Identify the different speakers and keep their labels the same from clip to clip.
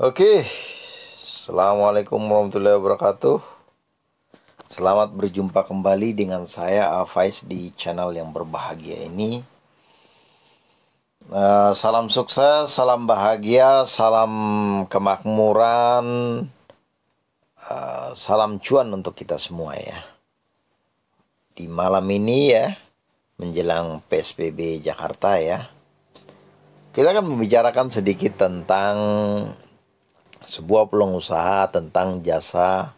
Speaker 1: Oke, Assalamualaikum warahmatullahi wabarakatuh Selamat berjumpa kembali dengan saya Avais di channel yang berbahagia ini uh, Salam sukses, salam bahagia, salam kemakmuran uh, Salam cuan untuk kita semua ya Di malam ini ya, menjelang PSBB Jakarta ya kita akan membicarakan sedikit tentang sebuah peluang usaha tentang jasa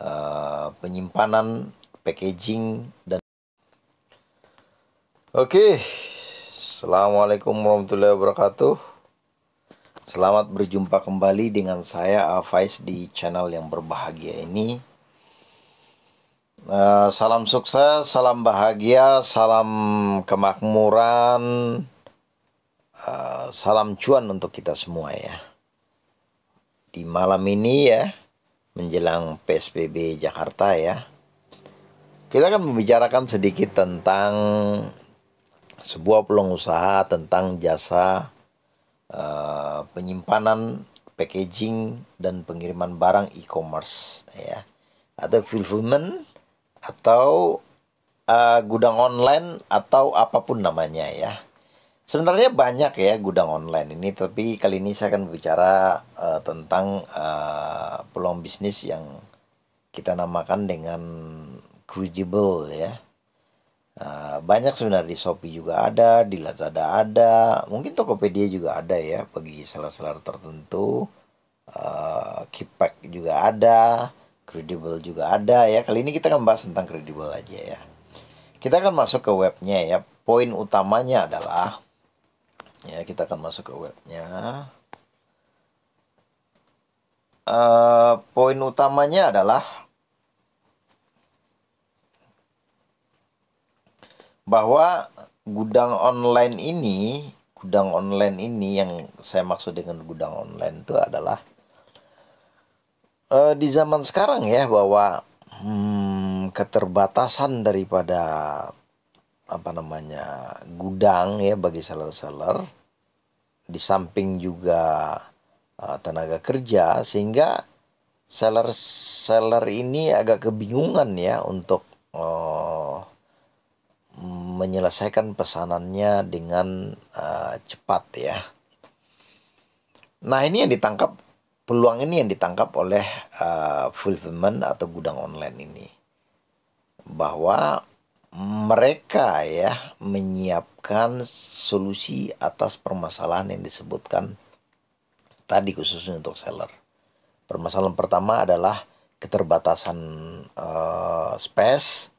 Speaker 1: uh, penyimpanan, packaging dan Oke. Assalamualaikum warahmatullahi wabarakatuh. Selamat berjumpa kembali dengan saya Avais di channel yang berbahagia ini. Uh, salam sukses, salam bahagia, salam kemakmuran, uh, salam cuan untuk kita semua ya di malam ini ya menjelang PSBB Jakarta ya. Kita akan membicarakan sedikit tentang sebuah peluang usaha tentang jasa uh, penyimpanan, packaging dan pengiriman barang e-commerce ya atau fulfillment atau uh, gudang online atau apapun namanya ya. Sebenarnya banyak ya gudang online ini, tapi kali ini saya akan berbicara uh, tentang uh, peluang bisnis yang kita namakan dengan credible ya. Uh, banyak sebenarnya di Shopee juga ada, di Lazada ada, mungkin Tokopedia juga ada ya bagi seller-seller tertentu. Uh, Kipak juga ada, credible juga ada ya. Kali ini kita akan bahas tentang credible aja ya. Kita akan masuk ke webnya ya. Poin utamanya adalah ya kita akan masuk ke webnya uh, poin utamanya adalah bahwa gudang online ini gudang online ini yang saya maksud dengan gudang online itu adalah uh, di zaman sekarang ya bahwa hmm, keterbatasan daripada apa namanya gudang ya bagi seller-seller di samping juga uh, tenaga kerja sehingga seller-seller ini agak kebingungan ya untuk uh, menyelesaikan pesanannya dengan uh, cepat ya. Nah ini yang ditangkap peluang ini yang ditangkap oleh uh, fulfillment atau gudang online ini bahwa mereka ya menyiapkan solusi atas permasalahan yang disebutkan tadi khususnya untuk seller. Permasalahan pertama adalah keterbatasan uh, space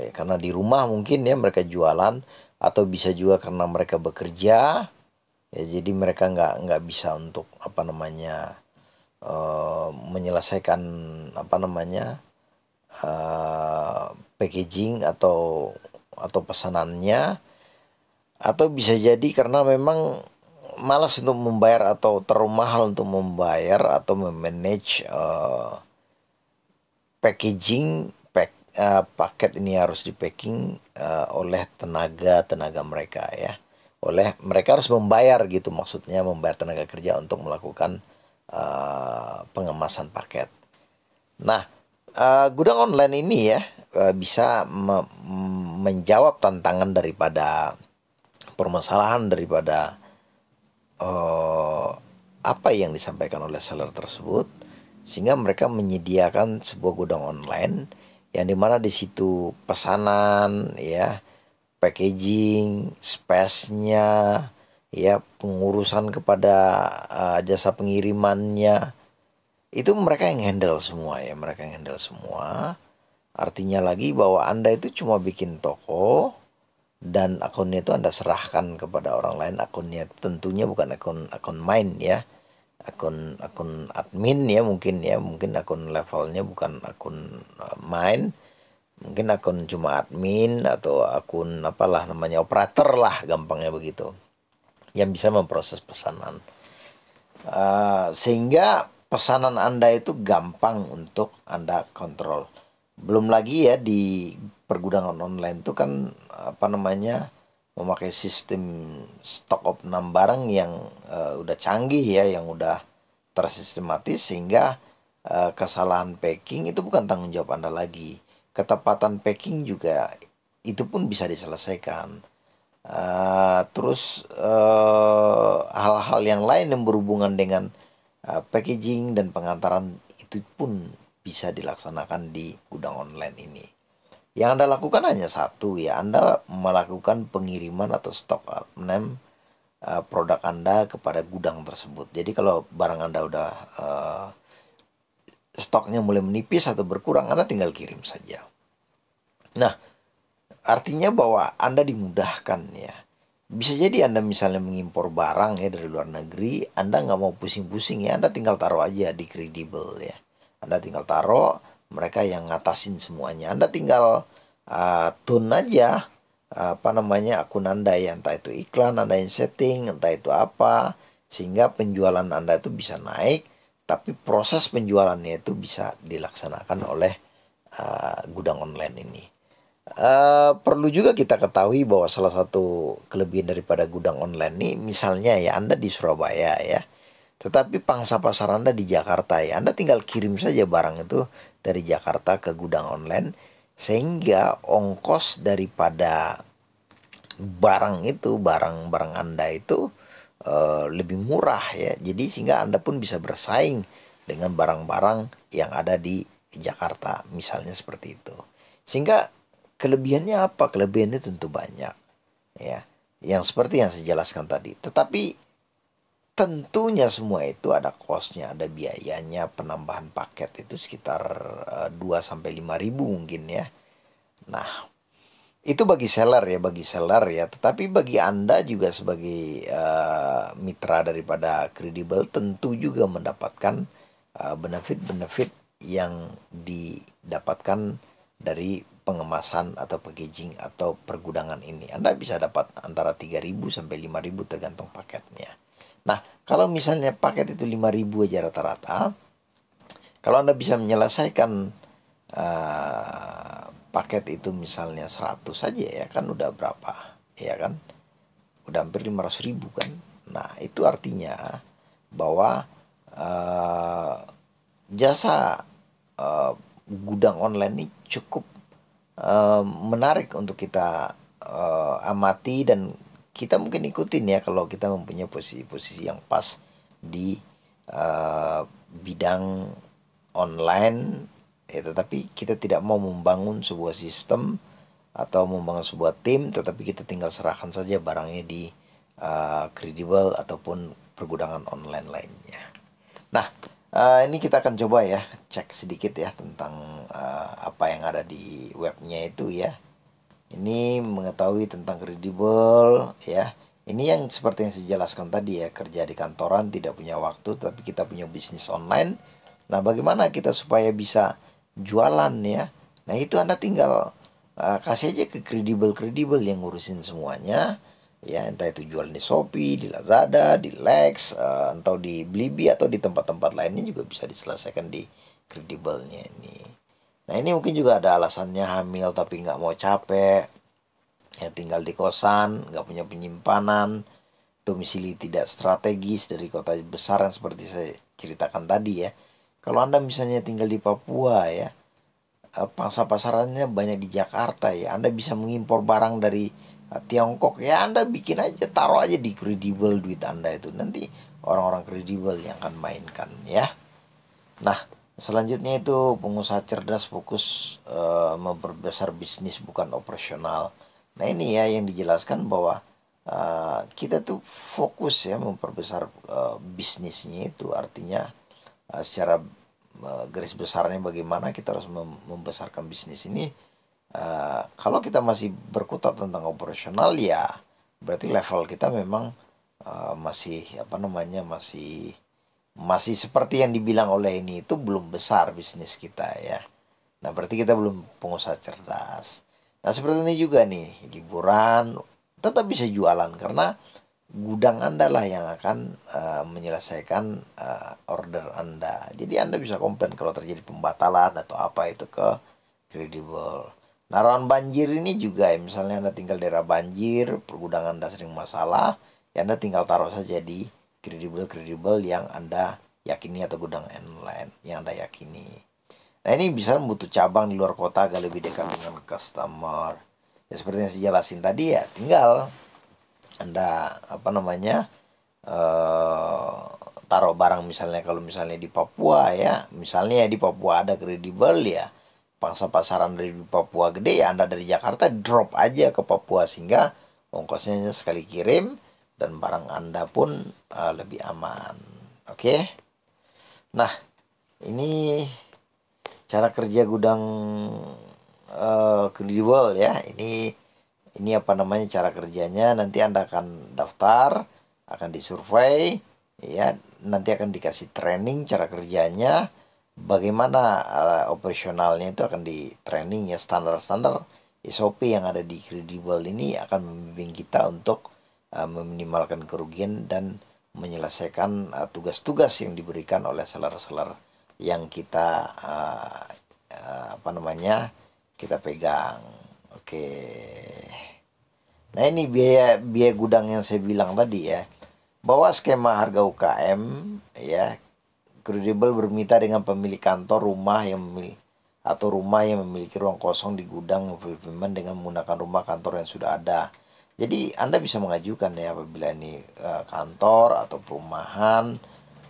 Speaker 1: eh, karena di rumah mungkin ya mereka jualan atau bisa juga karena mereka bekerja ya jadi mereka nggak nggak bisa untuk apa namanya uh, menyelesaikan apa namanya uh, packaging atau atau pesanannya atau bisa jadi karena memang malas untuk membayar atau terlalu mahal untuk membayar atau memanage uh, packaging pack, uh, paket ini harus di packing uh, oleh tenaga tenaga mereka ya oleh mereka harus membayar gitu maksudnya membayar tenaga kerja untuk melakukan uh, pengemasan paket. Nah, uh, gudang online ini ya uh, bisa me menjawab tantangan daripada permasalahan daripada uh, apa yang disampaikan oleh seller tersebut sehingga mereka menyediakan sebuah gudang online yang dimana di situ pesanan ya packaging space-nya ya pengurusan kepada uh, jasa pengirimannya itu mereka yang handle semua ya mereka yang handle semua artinya lagi bahwa anda itu cuma bikin toko dan akunnya itu anda serahkan kepada orang lain akunnya tentunya bukan akun akun main ya akun akun admin ya mungkin ya mungkin akun levelnya bukan akun eh, main mungkin akun cuma admin atau akun apalah namanya operator lah gampangnya begitu yang bisa memproses pesanan uh, sehingga pesanan Anda itu gampang untuk Anda kontrol. Belum lagi ya di pergudangan online itu kan apa namanya memakai sistem stock of enam barang yang uh, udah canggih ya, yang udah tersistematis sehingga uh, kesalahan packing itu bukan tanggung jawab Anda lagi. Ketepatan packing juga itu pun bisa diselesaikan. Uh, terus hal-hal uh, hal -hal yang lain yang berhubungan dengan Eh, packaging dan pengantaran itu pun bisa dilaksanakan di gudang online ini. Yang Anda lakukan hanya satu ya, Anda melakukan pengiriman atau stok name eh, produk Anda kepada gudang tersebut. Jadi kalau barang Anda udah uh, stoknya mulai menipis atau berkurang, Anda tinggal kirim saja. Nah, artinya bahwa Anda dimudahkan ya bisa jadi Anda misalnya mengimpor barang ya dari luar negeri, Anda nggak mau pusing-pusing ya, Anda tinggal taruh aja di Credible ya. Anda tinggal taruh, mereka yang ngatasin semuanya. Anda tinggal uh, ah, tune aja uh, apa namanya akun Anda ya, entah itu iklan, Anda yang setting, entah itu apa, sehingga penjualan Anda itu bisa naik, tapi proses penjualannya itu bisa dilaksanakan oleh uh, gudang online ini. Uh, perlu juga kita ketahui bahwa salah satu kelebihan daripada gudang online ini misalnya ya Anda di Surabaya ya. Tetapi pangsa pasar Anda di Jakarta ya. Anda tinggal kirim saja barang itu dari Jakarta ke gudang online sehingga ongkos daripada barang itu, barang-barang Anda itu uh, lebih murah ya. Jadi sehingga Anda pun bisa bersaing dengan barang-barang yang ada di Jakarta misalnya seperti itu. Sehingga Kelebihannya apa? Kelebihannya tentu banyak. Ya, yang seperti yang saya jelaskan tadi. Tetapi tentunya semua itu ada costnya, ada biayanya. Penambahan paket itu sekitar 2 eh, sampai lima ribu mungkin ya. Nah, itu bagi seller ya, bagi seller ya. Tetapi bagi Anda juga sebagai uh, mitra daripada Credible tentu juga mendapatkan uh, eh, benefit -benefit yang didapatkan dari pengemasan atau packaging atau pergudangan ini. Anda bisa dapat antara 3.000 sampai 5.000 tergantung paketnya. Nah, kalau misalnya paket itu 5.000 aja rata-rata, kalau Anda bisa menyelesaikan uh, paket itu misalnya 100 saja ya kan udah berapa? Ya kan? Udah hampir 500.000 kan. Nah, itu artinya bahwa uh, jasa uh, gudang online ini cukup Eh, menarik untuk kita uh, amati dan kita mungkin ikutin ya kalau kita mempunyai posisi-posisi yang pas di uh, bidang online ya tetapi kita tidak mau membangun sebuah sistem atau membangun sebuah tim tetapi kita tinggal serahkan saja barangnya di kredibel uh, ataupun pergudangan online lainnya. Nah, Uh, ini kita akan coba ya cek sedikit ya tentang uh, apa yang ada di webnya itu ya. Ini mengetahui tentang kredibel ya. Ini yang seperti yang saya jelaskan tadi ya kerja di kantoran tidak punya waktu tapi kita punya bisnis online. Nah bagaimana kita supaya bisa jualan ya? Nah itu anda tinggal uh, kasih aja ke kredibel kredibel yang ngurusin semuanya ya entah itu jual di Shopee, di Lazada, di Lex, uh, eh, atau di Blibli atau di tempat-tempat lainnya juga bisa diselesaikan di kredibelnya ini. Nah ini mungkin juga ada alasannya hamil tapi nggak mau capek, ya tinggal di kosan, nggak punya penyimpanan, domisili tidak strategis dari kota besar yang seperti saya ceritakan tadi ya. Kalau anda misalnya tinggal di Papua ya, eh, pangsa pasarannya banyak di Jakarta ya, anda bisa mengimpor barang dari Tiongkok ya Anda bikin aja taruh aja di kredibel duit Anda itu nanti orang-orang kredibel yang akan mainkan ya nah selanjutnya itu pengusaha cerdas fokus uh, memperbesar bisnis bukan operasional nah ini ya yang dijelaskan bahwa uh, kita tuh fokus ya memperbesar uh, bisnisnya itu artinya uh, secara uh, garis besarnya bagaimana kita harus mem membesarkan bisnis ini Uh, kalau kita masih berkutat tentang operasional ya berarti level kita memang uh, masih apa namanya masih masih seperti yang dibilang oleh ini itu belum besar bisnis kita ya. Nah berarti kita belum pengusaha cerdas. Nah seperti ini juga nih liburan tetap bisa jualan karena gudang anda lah yang akan uh, menyelesaikan uh, order anda. Jadi anda bisa komplain kalau terjadi pembatalan atau apa itu ke credible. Nah, rawan banjir ini juga ya, misalnya Anda tinggal daerah banjir, pergudangan Anda sering masalah, ya Anda tinggal taruh saja di kredibel-kredibel yang Anda yakini atau gudang online yang Anda yakini. Nah, ini bisa butuh cabang di luar kota agak lebih dekat dengan customer. Ya seperti yang saya jelasin tadi ya, tinggal Anda apa namanya? eh taruh barang misalnya kalau misalnya di Papua ya, misalnya di Papua ada kredibel ya pangsa pasaran dari Papua gede ya Anda dari Jakarta drop aja ke Papua sehingga ongkosnya sekali kirim dan barang Anda pun uh, lebih aman. Oke. Okay? Nah, ini cara kerja gudang uh, ya. Ini ini apa namanya cara kerjanya nanti Anda akan daftar, akan disurvey, ya, nanti akan dikasih training cara kerjanya bagaimana uh, operasionalnya itu akan di training ya standar-standar SOP yang ada di Credible ini akan membimbing kita untuk uh, meminimalkan kerugian dan menyelesaikan eh, tugas-tugas uh, yang diberikan oleh seller-seller yang kita uh, uh, apa namanya kita pegang. Oke. Nah ini biaya biaya gudang yang saya bilang tadi ya bahwa skema harga UKM ya Credible bermita dengan pemilik kantor rumah yang memiliki atau rumah yang memiliki ruang kosong di gudang fulfillment dengan menggunakan rumah kantor yang sudah ada. Jadi Anda bisa mengajukan ya apabila ini uh, kantor atau perumahan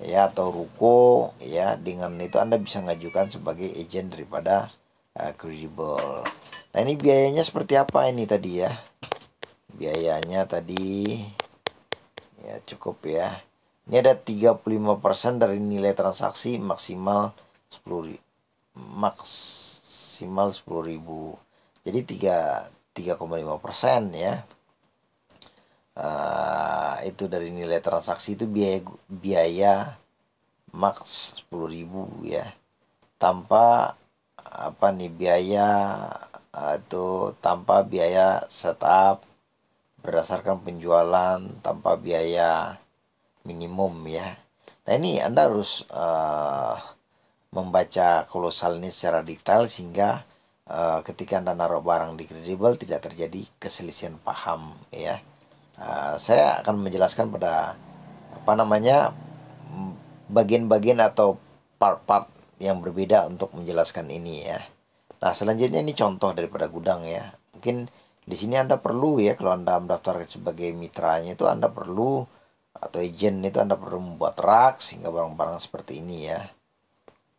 Speaker 1: ya atau ruko ya dengan itu Anda bisa mengajukan sebagai agent daripada uh, eh, credible. Nah ini biayanya seperti apa ini tadi ya? Biayanya tadi ya cukup ya ini ada 35% dari nilai transaksi maksimal 10 maksimal 10.000. Jadi 3 3,5% ya. Uh, itu dari nilai transaksi itu biaya biaya max 10.000 ya. Tanpa apa nih biaya atau eh, tanpa biaya setup berdasarkan penjualan tanpa biaya minimum ya. Nah ini Anda harus uh, membaca kolosal ini secara detail sehingga uh, ketika Anda naruh barang di kredibel tidak terjadi keselisihan paham ya. Uh, saya akan menjelaskan pada apa namanya bagian-bagian atau part-part yang berbeda untuk menjelaskan ini ya. Nah, selanjutnya ini contoh daripada gudang ya. Mungkin di sini Anda perlu ya kalau Anda mendaftar sebagai mitranya itu Anda perlu atau agent itu Anda perlu membuat rak sehingga barang-barang seperti ini ya.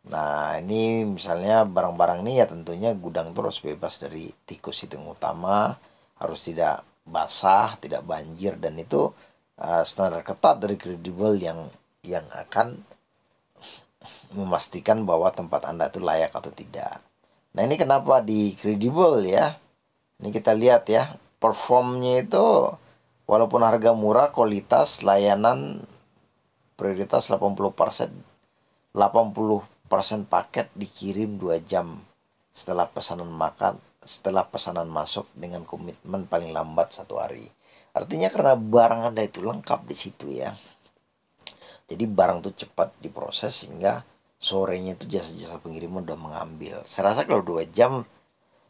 Speaker 1: Nah, ini misalnya barang-barang ini ya tentunya gudang terus bebas dari tikus itu yang utama, harus tidak basah, tidak banjir dan itu uh, standar ketat dari kredibel yang yang akan memastikan bahwa tempat Anda itu layak atau tidak. Nah, ini kenapa di kredibel ya? Ini kita lihat ya, performnya itu Walaupun harga murah, kualitas layanan prioritas 80%. 80% paket dikirim 2 jam setelah pesanan makan, setelah pesanan masuk dengan komitmen paling lambat satu hari. Artinya karena barang Anda itu lengkap di situ ya. Jadi barang itu cepat diproses sehingga sorenya itu jasa-jasa pengiriman udah mengambil. Saya rasa kalau dua jam,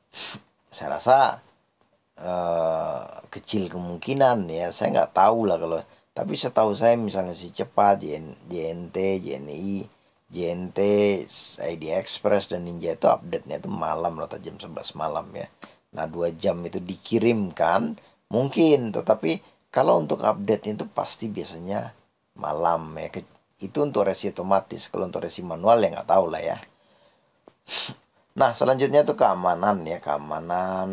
Speaker 1: saya rasa uh, kecil kemungkinan ya saya nggak tahu lah kalau tapi setahu saya misalnya si cepat JNT JNI JNT ID Express dan Ninja itu update nya itu malam rata jam 11 malam ya nah dua jam itu dikirimkan mungkin tetapi kalau untuk update itu pasti biasanya malam ya itu untuk resi otomatis kalau untuk resi manual ya nggak tahu lah ya Nah, selanjutnya itu keamanan ya. Keamanan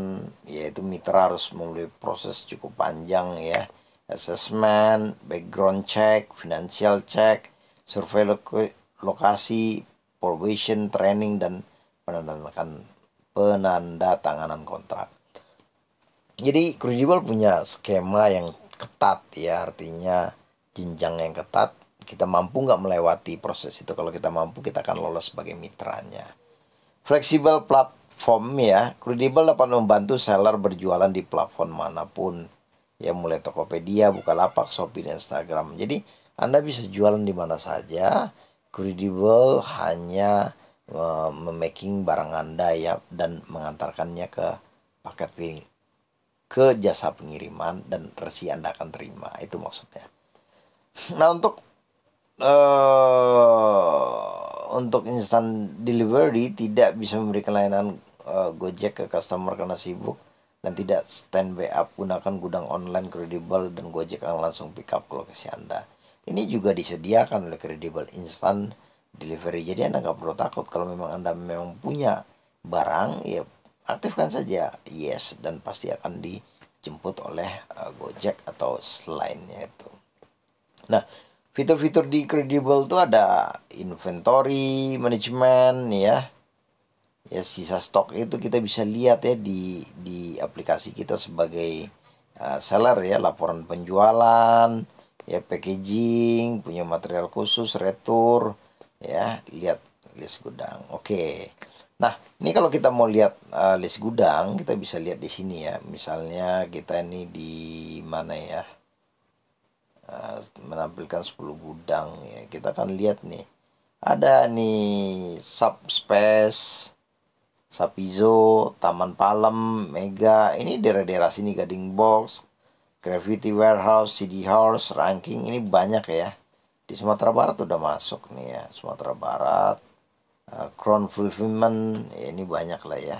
Speaker 1: yaitu mitra harus melalui proses cukup panjang ya. Assessment, background check, financial check, survei lokasi, probation, training dan penandatanganan penanda tanganan kontrak. Jadi Crucible punya skema yang ketat ya, artinya jenjang yang ketat. Kita mampu nggak melewati proses itu? Kalau kita mampu, kita akan lolos sebagai mitranya. Fleksibel platform ya, Credible dapat membantu seller berjualan di platform manapun. Ya mulai Tokopedia, Bukalapak, Shopee, dan Instagram. Jadi Anda bisa jualan di mana saja. Credible hanya uh, memaking barang Anda ya dan mengantarkannya ke paket piring ke jasa pengiriman dan resi Anda akan terima. Itu maksudnya. Nah, untuk uh, untuk instant delivery tidak bisa memberikan layanan uh, eh, Gojek ke customer karena sibuk dan tidak stand by up gunakan gudang online kredibel dan Gojek akan langsung pick up ke lokasi Anda. Ini juga disediakan oleh kredibel instant delivery. Jadi Anda nggak perlu takut kalau memang Anda memang punya barang ya aktifkan saja yes dan pasti akan dijemput oleh uh, Gojek atau selainnya itu. Nah, Fitur-fitur di Credible itu ada inventory management ya. Ya sisa stok itu kita bisa lihat ya di di aplikasi kita sebagai uh, seller ya, laporan penjualan, ya packaging, punya material khusus, retur ya, lihat list gudang. Oke. Nah, ini kalau kita mau lihat uh, list gudang, kita bisa lihat di sini ya. Misalnya kita ini di mana ya? Eh, menampilkan 10 gudang ya kita akan lihat nih ada nih subspace Sapizo, Taman Palem, Mega, ini daerah-daerah sini Gading Box, Gravity Warehouse, CD House, Ranking, ini banyak ya. Di Sumatera Barat udah masuk nih ya, Sumatera Barat, uh, Crown Fulfillment, ya ini banyak lah ya.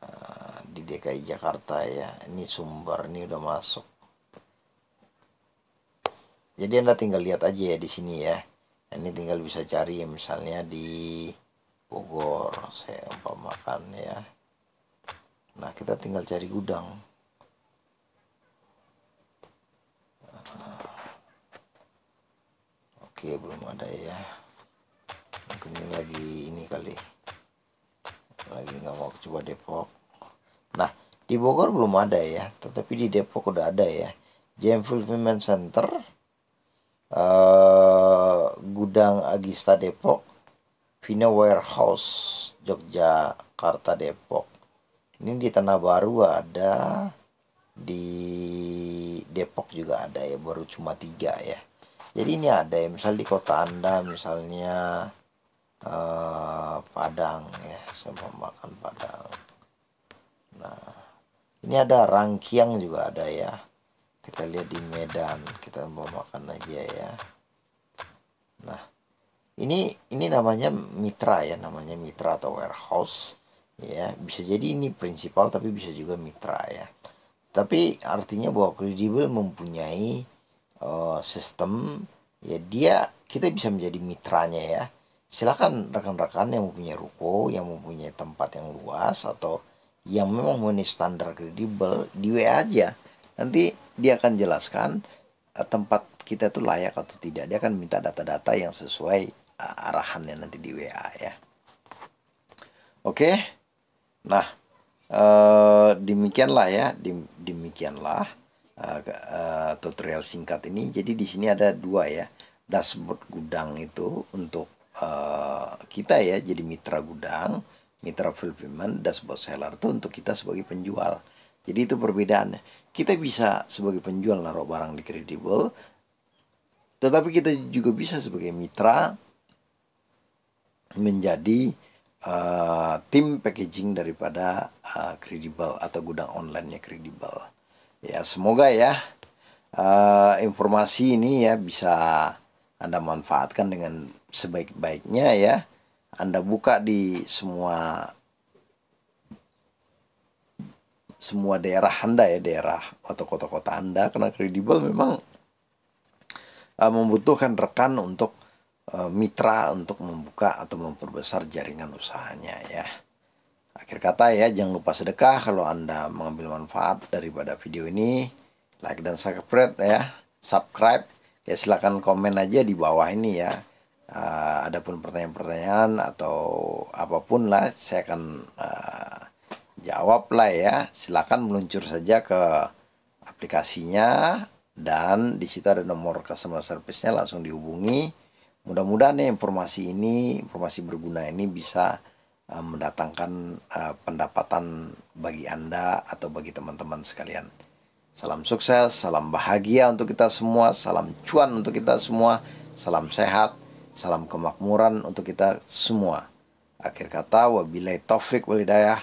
Speaker 1: Uh, di DKI Jakarta ya, ini sumber, ini udah masuk jadi anda tinggal lihat aja ya di sini ya nah, ini tinggal bisa cari misalnya di Bogor saya umpamakan ya nah kita tinggal cari gudang ah. oke belum ada ya mungkin ini lagi ini kali lagi nggak mau coba Depok nah di Bogor belum ada ya tetapi di Depok udah ada ya Jam Fulfillment Center uh, gudang Agista Depok, Vina Warehouse Yogyakarta Depok. Ini di Tanah Baru ada, di Depok juga ada ya, baru cuma tiga ya. Jadi ini ada ya, misal di kota Anda misalnya uh, Padang ya, saya makan Padang. Nah, ini ada Rangkiang juga ada ya kita lihat di Medan kita mau makan aja ya, ya nah ini ini namanya mitra ya namanya mitra atau warehouse ya bisa jadi ini prinsipal tapi bisa juga mitra ya tapi artinya bahwa kredibel mempunyai uh, sistem ya dia kita bisa menjadi mitranya ya silakan rekan-rekan yang mempunyai ruko yang mempunyai tempat yang luas atau yang memang memenuhi standar kredibel di WA aja Nanti dia akan jelaskan uh, tempat kita itu layak atau tidak. Dia akan minta data-data yang sesuai uh, arahannya nanti di WA ya. Oke. Okay? Nah, uh, demikianlah ya, Dem demikianlah uh, uh, tutorial singkat ini. Jadi di sini ada dua ya. Dashboard gudang itu untuk uh, kita ya jadi mitra gudang, mitra fulfillment, dashboard seller itu untuk kita sebagai penjual. Jadi itu perbedaannya. Kita bisa sebagai penjual naruh barang di kredibel, tetapi kita juga bisa sebagai mitra menjadi uh, tim packaging daripada uh, atau gudang online kredibel. Ya, semoga ya uh, informasi ini ya bisa Anda manfaatkan dengan sebaik-baiknya ya. Anda buka di semua semua daerah Anda ya, daerah atau kota-kota Anda karena kredibel memang uh, membutuhkan rekan untuk uh, mitra untuk membuka atau memperbesar jaringan usahanya ya. Akhir kata ya, jangan lupa sedekah kalau Anda mengambil manfaat daripada video ini. Like dan subscribe ya. Subscribe. Ya silahkan komen aja di bawah ini ya. Uh, adapun pertanyaan-pertanyaan atau apapun lah, saya akan uh, Jawablah ya, silahkan meluncur saja ke aplikasinya dan di situ ada nomor customer service-nya langsung dihubungi. Mudah-mudahan ya informasi ini, informasi berguna ini bisa eh, mendatangkan eh, pendapatan bagi Anda atau bagi teman-teman sekalian. Salam sukses, salam bahagia untuk kita semua, salam cuan untuk kita semua, salam sehat, salam kemakmuran untuk kita semua. Akhir kata, wabillahi taufik walidayah.